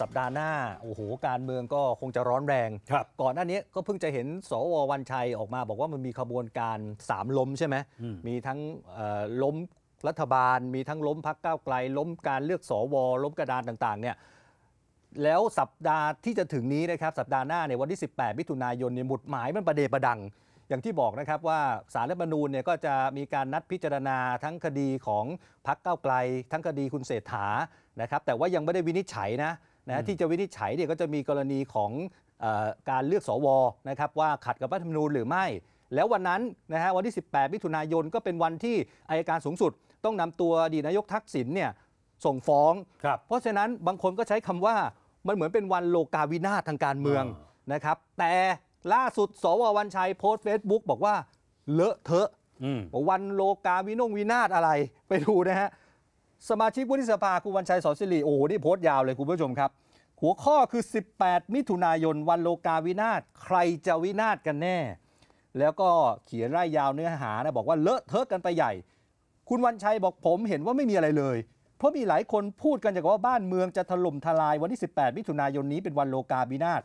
สัปดาห์หน้า โอ้โห การเมืองก็คงจะร้อนแรง ก่อนหน้านี้ก็เพิ่งจะเห็น สววันชัยออกมา บอกว่ามันมีขบวนการสามล้มใช่ไหมมีทั้งล้มรัฐบาลมีทั้งล้มพักก้าวไกลล้มการเลือกสว ล้มกระดานต่างๆเนี่ยแล้วสัปดาห์ที่จะถึงนี้นะครับสัปดาห์หน้าในวันที่ 18มิถุนายนเนี่ยหมุดหมายมันประเดประดัง อย่างที่บอกนะครับ ว่าสารรัฐมนูญเนี่ยก็จะมีการนัดพิจารณาทั้งคดีของพักเก้าไกลทั้งคดีคุณเศรษฐานะครับ แต่ว่ายังไม่ได้วินิจฉัยนะนะที่จะวินิจฉัยเนี่ยก็จะมีกรณีของการเลือกสวนะครับ ว่าขัดกับรัฐธรรมนูญหรือไม่ แล้ววันนั้นนะฮะวันที่ 18 มิถุนายนก็เป็นวันที่อายการสูงสุด ต้องนำตัวดีนายกทักษิณเนี่ยส่งฟ้อง เพราะฉะนั้นบางคนก็ใช้คำว่ามันเหมือนเป็นวันโลกาวินาทางการเมืองนะครับ แต่ล่าสุดสววันชัยโพสต์เฟซบุ๊กบอกว่าเลอะเทอะวันโลกาวินงวินาทอะไรไปดูนะฮะสมาชิกวุฒิสภาคุณวันชัยสอนสิริโอ้โห นี่โพสต์ยาวเลยคุณผู้ชมครับ หัวข้อคือ 18 มิถุนายนวันโลกาวินาศ ใครจะวินาศกันแน่ แล้วก็เขียนไล่ยาวเนื้อหานะ บอกว่าเลอะเทอะกันไปใหญ่ คุณวันชัยบอกผมเห็นว่าไม่มีอะไรเลย เพราะมีหลายคนพูดกันจากว่าบ้านเมืองจะถล่มทลายวันที่ 18 มิถุนายนนี้เป็นวันโลกาวินาศ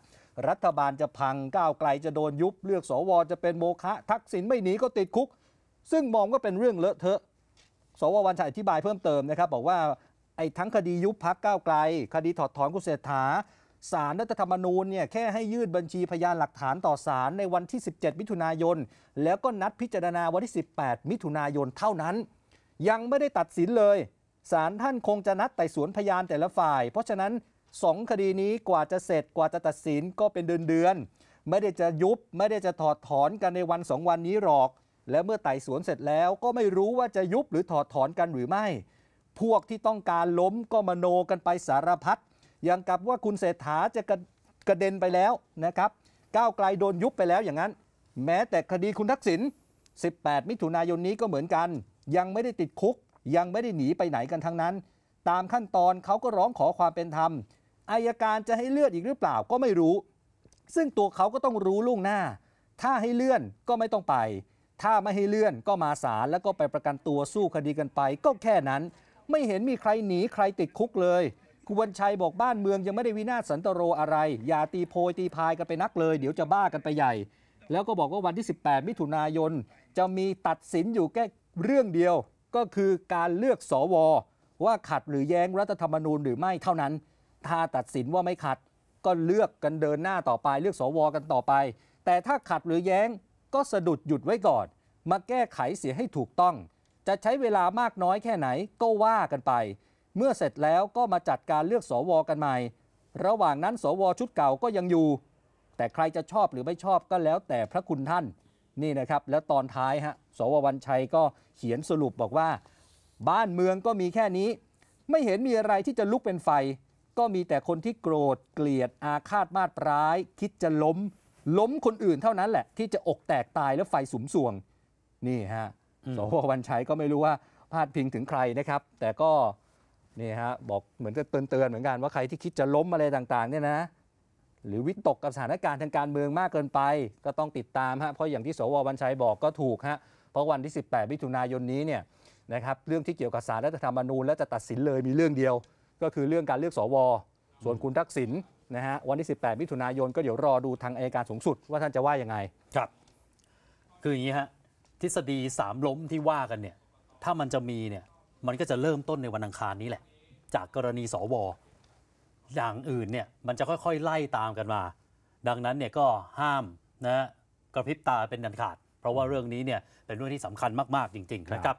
รัฐบาลจะพังก้าวไกลจะโดนยุบ เลือกสว จะเป็นโมฆะทักษิณไม่หนีก็ติดคุก ซึ่งมองว่าเป็นเรื่องเลอะเทอะสววันชัยอธิบายเพิ่มเติมนะครับ บอกว่าไอ้ทั้งคดียุบพักก้าวไกล คดีถอดถอนกุศลฐาสารรัฐธรรมนูญเนี่ยแค่ให้ยืดบัญชีพยานหลักฐานต่อศาลในวันที่ 17 มิถุนายน แล้วก็นัดพิจารณาวันที่ 18 มิถุนายนเท่านั้น ยังไม่ได้ตัดสินเลย สารท่านคงจะนัดไต่สวนพยานแต่ละฝ่าย เพราะฉะนั้น2คดีนี้กว่าจะเสร็จกว่าจะตัดสินก็เป็นเดือนเดือนไม่ได้จะยุบไม่ได้จะถอดถอนกันในวันสองวันนี้หรอกและเมื่อไต่สวนเสร็จแล้วก็ไม่รู้ว่าจะยุบหรือถอดถอนกันหรือไม่ พวกที่ต้องการล้มก็มโนกันไปสารพัดอย่างกับว่าคุณเศรษฐาจะกระกระเด็นไปแล้วนะครับ ก้าวไกลโดนยุบไปแล้วอย่างนั้น แม้แต่คดีคุณทักษิณ18 มิถุนายนนี้ก็เหมือนกัน ยังไม่ได้ติดคุก ยังไม่ได้หนีไปไหนกันทั้งนั้น ตามขั้นตอนเขาก็ร้องขอความเป็นธรรมอายการจะให้เลื่อนอีกหรือเปล่าก็ไม่รู้ ซึ่งตัวเขาก็ต้องรู้ล่วงหน้า ถ้าให้เลื่อนก็ไม่ต้องไปถ้าไม่ให้เลื่อนก็มาศาลแล้วก็ไปประกันตัวสู้คดีกันไปก็แค่นั้น ไม่เห็นมีใครหนี ใครติดคุกเลยคุณวันชัยบอกบ้านเมือง ยังไม่ได้วินาศสันตโรอะไร อย่าตีโพย ตีพายกันไปนักเลย เดี๋ยวจะบ้ากันไปใหญ่ แล้วก็บอกว่าวันที่ 18 มิถุนายน จะมีตัดสินอยู่แค่เรื่องเดียวก็คือการเลือกสอวอว่าขัดหรือแย้งรัฐธรรมนูญหรือไม่เท่านั้น ถ้าตัดสินว่าไม่ขัด ก็เลือกกันเดินหน้าต่อไปเลือกสอวอกันต่อไป แต่ถ้าขัดหรือแย้งก็สะดุดหยุดไว้ก่อน มาแก้ไขเสียให้ถูกต้อง จะใช้เวลามากน้อยแค่ไหนก็ว่ากันไป เมื่อเสร็จแล้วก็มาจัดการเลือกสวกันใหม่ ระหว่างนั้น สวชุดเก่าก็ยังอยู่ แต่ใครจะชอบหรือไม่ชอบก็แล้วแต่พระคุณท่าน นี่นะครับแล้วตอนท้ายฮะ สววันชัยก็เขียนสรุปบอกว่า บ้านเมืองก็มีแค่นี้ ไม่เห็นมีอะไรที่จะลุกเป็นไฟ ก็มีแต่คนที่โกรธเกลียด อาฆาตมาตร้าย คิดจะล้มล้มคนอื่นเท่านั้นแหละ ที่จะอกแตกตายแล้วไฟสุมสวงนี่ฮะสววันชัยก็ไม่รู้ว่าพาดพิงถึงใครนะครับ แต่ก็นี่ฮะบอกเหมือนจะเตือนๆเหมือนกันว่าใครที่คิดจะล้มอะไรต่างๆเนี่ยนะหรือวิตกกับสถานการณ์ทางการเมืองมากเกินไปก็ต้องติดตามฮะเพราะอย่างที่สววันชัยบอกก็ถูกฮะเพราะวันที่ 18มิถุนายนนี้เนี่ยนะครับเรื่องที่เกี่ยวกับสารรัฐธรรมนูญและจะตัดสินเลยมีเรื่องเดียว ก็คือเรื่องการเลือกสว ส่วนคุณทักษิณนะฮะวันที่ 18 มิถุนายนก็เดี๋ยวรอดูทางอายการสูงสุดว่าท่านจะว่ายังไง ครับ คืออย่างนี้ฮะทฤษฎีสามล้มที่ว่ากันเนี่ยถ้ามันจะมีเนี่ยมันก็จะเริ่มต้นในวันอังคารนี้แหละ จากกรณีสวอย่างอื่นเนี่ยมันจะค่อยๆไล่ตามกันมา ดังนั้นเนี่ยก็ห้ามนะกระพริบตาเป็นดันขาด เพราะว่าเรื่องนี้เนี่ยเป็นเรื่องที่สำคัญมากๆจริง ๆนะครับ